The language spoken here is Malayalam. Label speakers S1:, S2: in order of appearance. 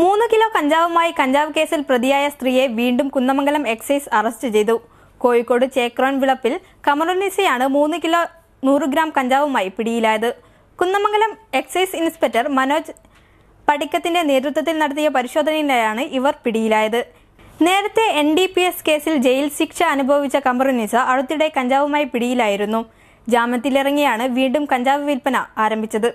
S1: മൂന്ന് കിലോ കഞ്ചാവുമായി കഞ്ചാവ് കേസിൽ പ്രതിയായ സ്ത്രീയെ വീണ്ടും കുന്നമംഗലം എക്സൈസ് അറസ്റ്റ് ചെയ്തു കോഴിക്കോട് ചേക്രോൺ വിളപ്പിൽ കമറുനിസയാണ് മൂന്ന് കിലോ നൂറ് ഗ്രാം കഞ്ചാവുമായി പിടിയിലായത് കുന്നമംഗലം എക്സൈസ് ഇൻസ്പെക്ടർ മനോജ് പടിക്കത്തിന്റെ നേതൃത്വത്തിൽ നടത്തിയ പരിശോധനയിലാണ് ഇവർ പിടിയിലായത് നേരത്തെ എൻ ഡി പി എസ് കേസിൽ ജയിൽ ശിക്ഷ അനുഭവിച്ച കമറുനിസ അടുത്തിടെ കഞ്ചാവുമായി പിടിയിലായിരുന്നു ജാമ്യത്തിലിറങ്ങിയാണ് വീണ്ടും കഞ്ചാവ് വിൽപ്പന ആരംഭിച്ചത്